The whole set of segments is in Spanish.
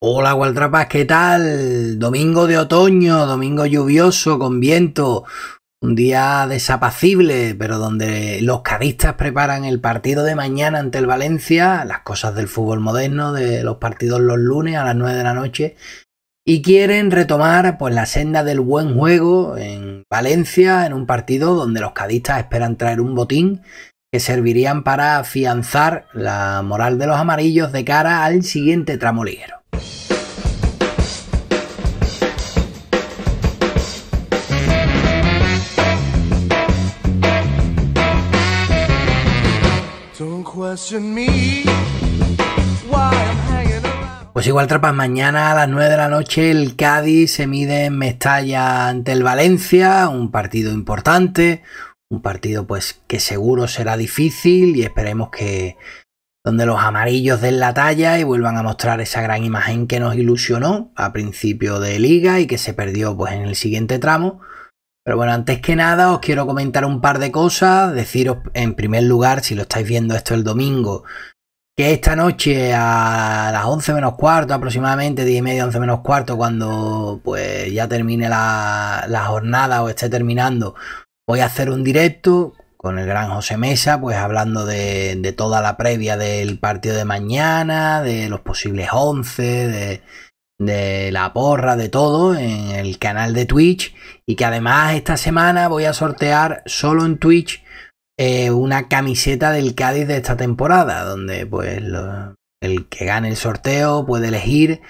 Hola Gualtrapas, ¿qué tal? Domingo de otoño, domingo lluvioso, con viento, un día desapacible, pero donde los cadistas preparan el partido de mañana ante el Valencia, las cosas del fútbol moderno, de los partidos los lunes a las 9 de la noche, y quieren retomar pues, la senda del buen juego en Valencia, en un partido donde los cadistas esperan traer un botín que servirían para afianzar la moral de los amarillos de cara al siguiente tramo ligero. Pues igual trapas, mañana a las 9 de la noche el Cádiz se mide en Mestalla ante el Valencia, un partido importante, un partido pues que seguro será difícil y esperemos que donde los amarillos den la talla y vuelvan a mostrar esa gran imagen que nos ilusionó a principio de liga y que se perdió pues en el siguiente tramo. Pero bueno, antes que nada os quiero comentar un par de cosas, deciros en primer lugar, si lo estáis viendo esto el domingo, que esta noche a las 11 menos cuarto aproximadamente, 10 y media, 11 menos cuarto, cuando pues ya termine la, jornada o esté terminando, voy a hacer un directo con el gran José Mesa, pues hablando de, de toda la previa del partido de mañana, de los posibles 11, de de la porra, de todo, en el canal de Twitch. Y que además esta semana voy a sortear solo en Twitch eh, una camiseta del Cádiz de esta temporada, donde pues el que gane el sorteo puede elegir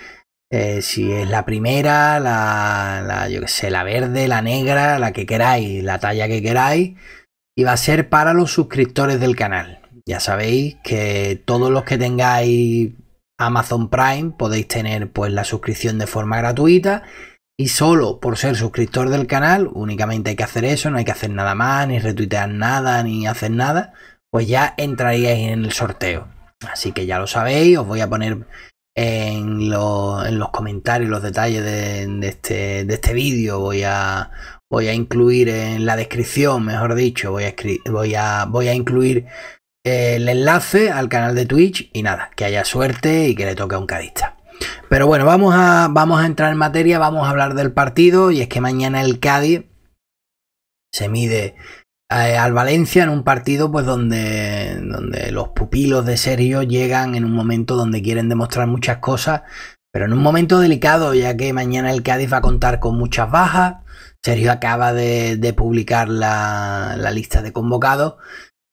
eh, si es la primera, la, la yo sé, la verde, la negra, la que queráis, la talla que queráis. Y va a ser para los suscriptores del canal. Ya sabéis que todos los que tengáis Amazon Prime podéis tener pues la suscripción de forma gratuita y solo por ser suscriptor del canal, únicamente hay que hacer eso, no hay que hacer nada más, ni retuitear nada, ni hacer nada, pues ya entraríais en el sorteo. Así que ya lo sabéis, os voy a poner en, los comentarios los detalles este, de, este, vídeo, voy a, voy a incluir en la descripción, mejor dicho, voy a, voy a, voy a incluir el enlace al canal de Twitch y nada, que haya suerte y que le toque a un cadista. Pero bueno, vamos a, vamos a entrar en materia, vamos a hablar del partido y es que mañana el Cádiz se mide eh, al Valencia en un partido pues donde, donde los pupilos de Sergio llegan en un momento donde quieren demostrar muchas cosas, pero en un momento delicado ya que mañana el Cádiz va a contar con muchas bajas. Sergio acaba de, publicar la, la lista de convocados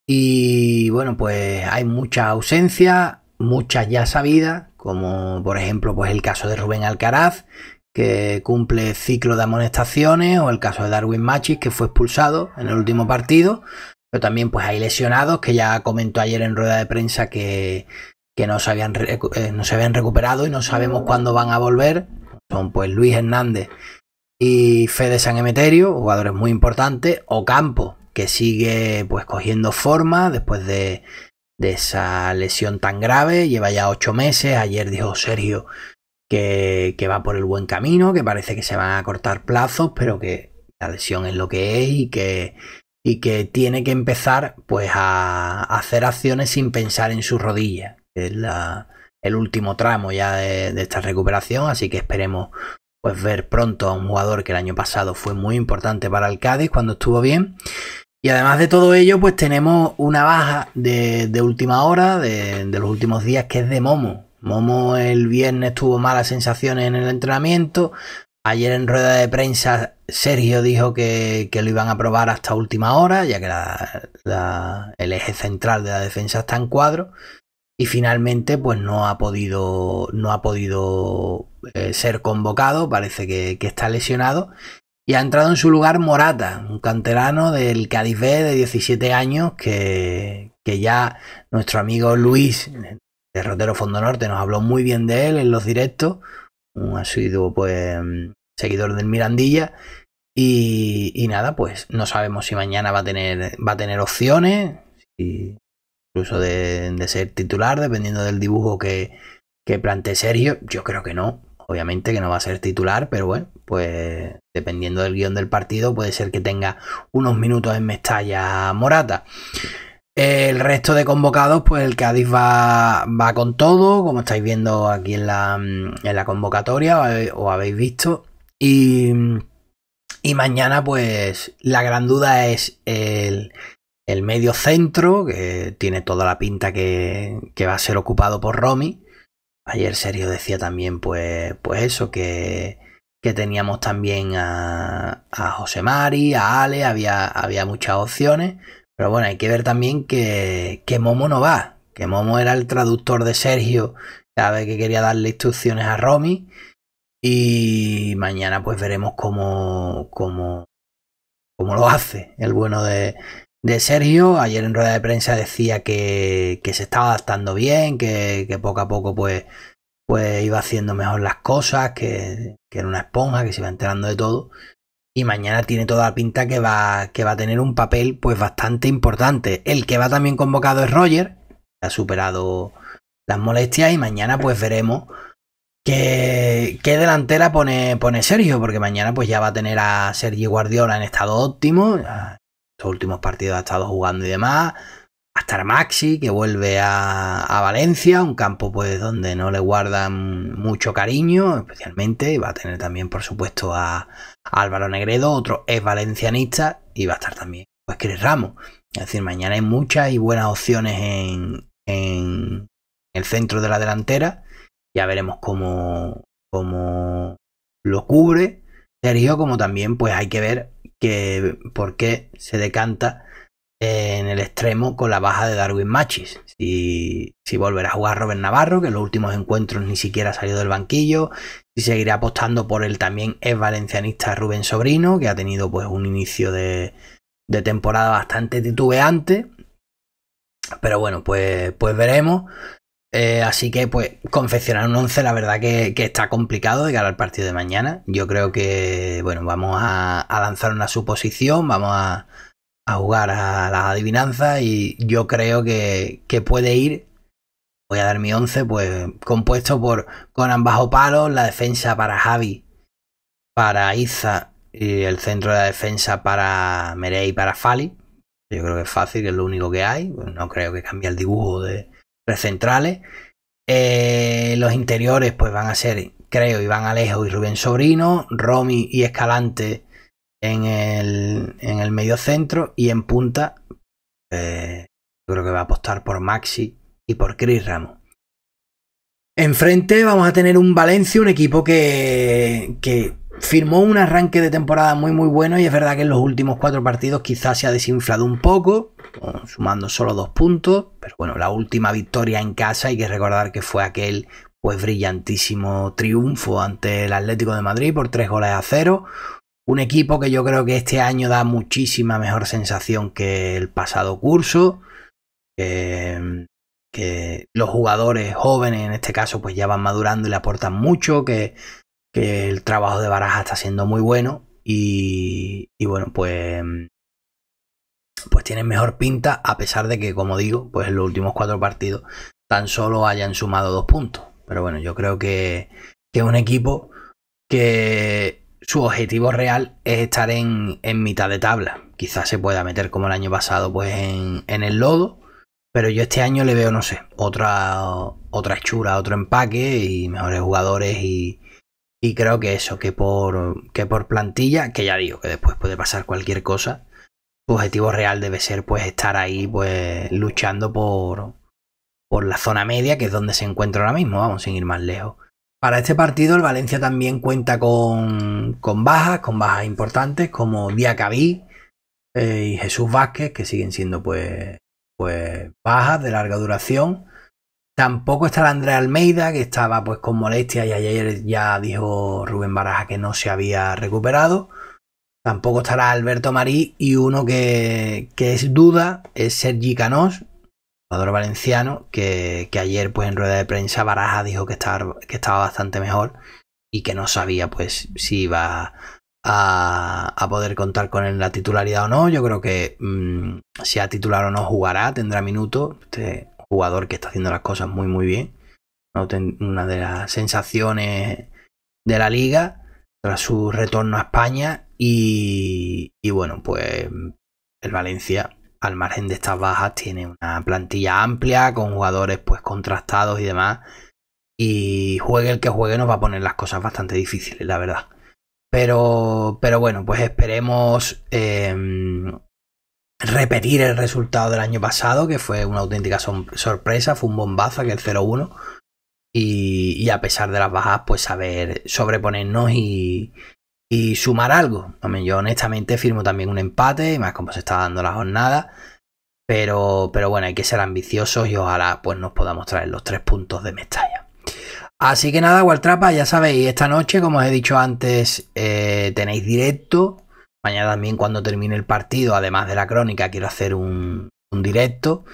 y bueno, pues hay mucha ausencia, muchas ya sabidas, como por ejemplo pues el caso de Rubén Alcaraz, que cumple ciclo de amonestaciones, o el caso de Darwin Machis, que fue expulsado en el último partido, pero también pues hay lesionados, que ya comentó ayer en rueda de prensa que, eh, no, se habían, recuperado y no sabemos cuándo van a volver, son pues Luis Hernández y Fede San Emeterio, jugadores muy importantes, o Campo, que sigue pues cogiendo forma después de, esa lesión tan grave. Lleva ya ocho meses. Ayer dijo Sergio que, va por el buen camino, que parece que se van a cortar plazos, pero que la lesión es lo que es y que, y que tiene que empezar pues a, hacer acciones sin pensar en su rodilla. es el último tramo ya de, esta recuperación, así que esperemos pues ver pronto a un jugador que el año pasado fue muy importante para el Cádiz cuando estuvo bien y además de todo ello, pues tenemos una baja de, última hora, de, los últimos días, que es de Momo. Momo el viernes tuvo malas sensaciones en el entrenamiento. Ayer en rueda de prensa Sergio dijo que, lo iban a probar hasta última hora, ya que el eje central de la defensa está en cuadro. Y finalmente, pues no ha podido, no ha podido eh, ser convocado, parece que está lesionado. Y ha entrado en su lugar Morata, un canterano del Cádiz B de 17 años que, ya nuestro amigo Luis de Rotero Fondo Norte nos habló muy bien de él en los directos. Ha sido pues mm, seguidor del Mirandilla. Y, nada, pues no sabemos si mañana va a tener, va a tener opciones, incluso de, ser titular, dependiendo del dibujo que, que plantee Sergio. Yo creo que no. Obviamente que no va a ser titular, pero bueno, pues dependiendo del guión del partido puede ser que tenga unos minutos en Mestalla Morata. El resto de convocados, pues el Cádiz va, va con todo, como estáis viendo aquí en la, convocatoria o, habéis visto. Y, mañana, pues la gran duda es el, medio centro, que tiene toda la pinta que, que, va a ser ocupado por Romy. Ayer Sergio decía también, pues, pues eso, que, que teníamos también a, a José Mari, a Ale, había, había muchas opciones. Pero bueno, hay que ver también que, que Momo no va, que Momo era el traductor de Sergio cada vez que quería darle instrucciones a Romy. Y mañana pues veremos cómo, cómo, cómo lo hace el bueno de, de Sergio. Ayer en rueda de prensa decía que, se estaba adaptando bien, que, poco a poco pues, pues iba haciendo mejor las cosas, que, era una esponja, que se iba enterando de todo. Y mañana tiene toda la pinta que va, que va a tener un papel pues bastante importante. El que va también convocado es Roger, que ha superado las molestias y mañana pues veremos qué, delantera pone, pone Sergio, porque mañana pues ya va a tener a Sergio Guardiola en estado óptimo, estos últimos partidos ha estado jugando y demás. Hasta Maxi, que vuelve a, Valencia, un campo pues donde no le guardan mucho cariño, especialmente. va a tener también, por supuesto, a, Álvaro Negredo, otro es valencianista, y va a estar también pues Cris Ramos. Es decir, mañana hay muchas y buenas opciones en, el centro de la delantera. Ya veremos cómo, cómo lo cubre Sergio, como también pues hay que ver que por qué se decanta en el extremo con la baja de Darwin Machis. Si, volverá a jugar Robert Navarro, que en los últimos encuentros ni siquiera ha salido del banquillo. Si seguirá apostando por él también es valencianista Rubén Sobrino, que ha tenido pues un inicio de, temporada bastante titubeante. Pero bueno, pues, pues veremos. Eh, así que, pues, confeccionar un 11, la verdad que, está complicado de ganar al partido de mañana. Yo creo que, bueno, vamos a, lanzar una suposición, vamos a, jugar a las adivinanzas y yo creo que, que puede ir. Voy a dar mi 11, pues, compuesto por con bajo palo, la defensa para Javi, para Iza y el centro de la defensa para Merey y para Fali. Yo creo que es fácil, que es lo único que hay. Pues no creo que cambie el dibujo de, pues, centrales. Eh, los interiores pues van a ser, creo, Iván Alejo y Rubén Sobrino, Romy y Escalante en el, medio centro y en punta pues, creo que va a apostar por Maxi y por Chris Ramos. Enfrente vamos a tener un Valencia, un equipo que, que firmó un arranque de temporada muy muy bueno y es verdad que en los últimos cuatro partidos quizás se ha desinflado un poco sumando solo dos puntos, pero bueno, la última victoria en casa hay que recordar que fue aquel pues brillantísimo triunfo ante el Atlético de Madrid por tres goles a cero. Un equipo que yo creo que este año da muchísima mejor sensación que el pasado curso. Que, los jugadores jóvenes en este caso pues ya van madurando y le aportan mucho. Que, el trabajo de Baraja está siendo muy bueno. y bueno, pues pues tienen mejor pinta a pesar de que, como digo, pues en los últimos cuatro partidos tan solo hayan sumado dos puntos. Pero bueno, yo creo que, es un equipo que su objetivo real es estar en, en, mitad de tabla. Quizás se pueda meter como el año pasado, pues en, el lodo. Pero yo este año le veo, no sé, otra, otra hechura, otro empaque y mejores jugadores y, y creo que eso, que por, que por plantilla, que ya digo, que después puede pasar cualquier cosa, su objetivo real debe ser pues estar ahí pues luchando por, por la zona media, que es donde se encuentra ahora mismo, vamos, sin ir más lejos. Para este partido el Valencia también cuenta con, con bajas, con bajas importantes como Diacabí eh, y Jesús Vázquez, que siguen siendo pues, pues bajas de larga duración. Tampoco está el André Almeida, que estaba pues con molestias y ayer ya dijo Rubén Baraja que no se había recuperado. Tampoco estará Alberto Marí y uno que, es duda es Sergi Canós, jugador valenciano, que, ayer pues en rueda de prensa Baraja dijo que estaba, que estaba bastante mejor y que no sabía pues si iba a, poder contar con él la titularidad o no. Yo creo que si mm, sea titular o no jugará, tendrá minuto. Este jugador que está haciendo las cosas muy muy bien. Una de las sensaciones de la liga su retorno a España y, bueno, pues el Valencia al margen de estas bajas tiene una plantilla amplia con jugadores pues contrastados y demás y juegue el que juegue nos va a poner las cosas bastante difíciles la verdad pero pero bueno pues esperemos em, repetir el resultado del año pasado que fue una auténtica sorpresa fue un bombazo el 0-1 y, a pesar de las bajas, pues saber sobreponernos y, sumar algo. yo honestamente firmo también un empate, más como se está dando la jornada. Pero, pero bueno, hay que ser ambiciosos y ojalá pues nos podamos traer los tres puntos de Mestalla. Así que nada, Waltrapa, ya sabéis, esta noche, como os he dicho antes, eh, tenéis directo. Mañana también cuando termine el partido, además de la crónica, quiero hacer un, un directo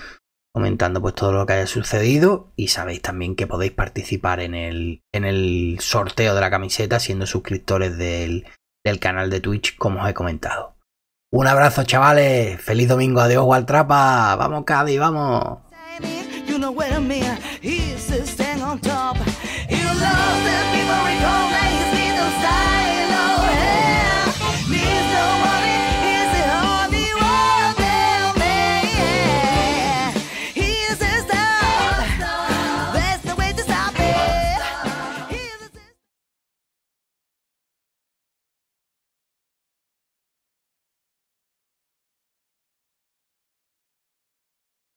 comentando pues todo lo que haya sucedido y sabéis también que podéis participar en el, en el sorteo de la camiseta siendo suscriptores del, del canal de Twitch como os he comentado. Un abrazo chavales, feliz domingo, adiós Waltrapa, vamos Cadi, vamos.